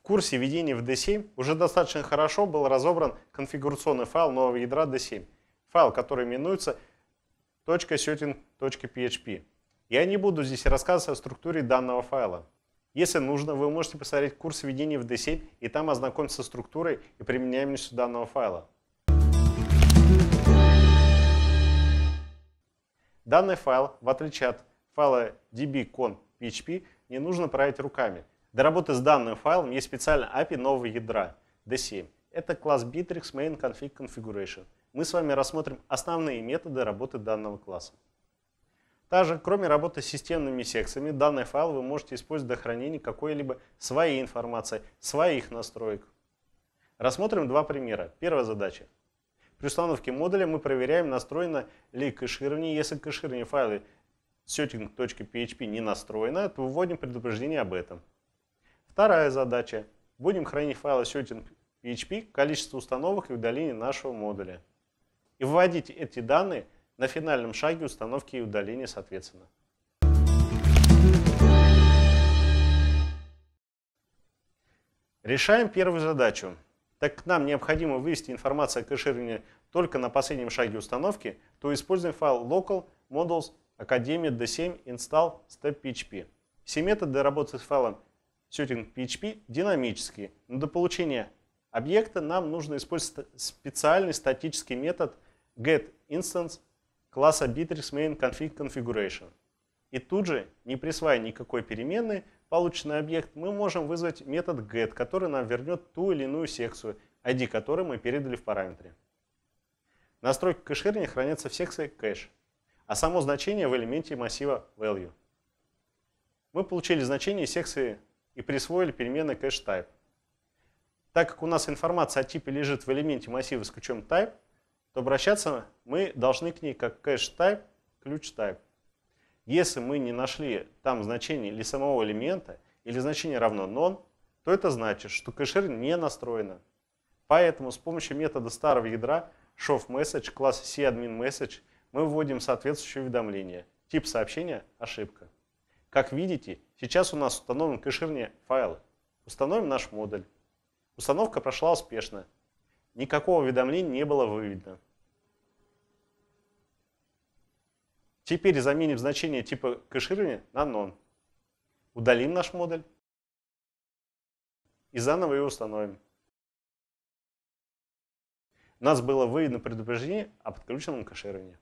В курсе введения в D7 уже достаточно хорошо был разобран конфигурационный файл нового ядра D7, файл, который именуется .setting.php. Я не буду здесь рассказывать о структуре данного файла. Если нужно, вы можете посмотреть курс введения в D7 и там ознакомиться с структурой и применяемостью данного файла. Данный файл, в отличие от файла db.con.php, не нужно править руками – для работы с данным файлом есть специальная API нового ядра D7. Это класс Bittrex Main Config Configuration. Мы с вами рассмотрим основные методы работы данного класса. Также, кроме работы с системными секциями, данный файл вы можете использовать для хранения какой-либо своей информации, своих настроек. Рассмотрим два примера. Первая задача. При установке модуля мы проверяем, настроено ли кэширование. Если кэширование файла setting.php не настроено, то выводим предупреждение об этом. Вторая задача. Будем хранить файлы PHP количество установок и удаления нашего модуля. И выводить эти данные на финальном шаге установки и удаления соответственно. Решаем первую задачу. Так как нам необходимо вывести информацию о кэшировании только на последнем шаге установки, то используем файл local models academia d7 install step.php. Все методы работы с файлом сетинг PHP динамический. Но для получения объекта нам нужно использовать специальный статический метод getInstance класса BitrixMainConfig_Configuration. И тут же, не присваивая никакой переменной, полученный объект, мы можем вызвать метод get, который нам вернет ту или иную секцию, ID которой мы передали в параметре. Настройки кэширования хранятся в секции кэш, а само значение в элементе массива value. Мы получили значение секции и присвоили переменной cache-type. Так как у нас информация о типе лежит в элементе массива с ключом type, то обращаться мы должны к ней как cache-type, ключ-type. Если мы не нашли там значение или самого элемента, или значение равно none, то это значит, что кэшир не настроено. Поэтому с помощью метода старого ядра showMessage класса cAdminMessage мы вводим соответствующее уведомление. Тип сообщения – ошибка. Как видите, сейчас у нас установлен кэширование файла. Установим наш модуль. Установка прошла успешно. Никакого уведомления не было выведено. Теперь заменим значение типа кэширования на non. Удалим наш модуль и заново его установим. У нас было выведено предупреждение о подключенном кэшировании.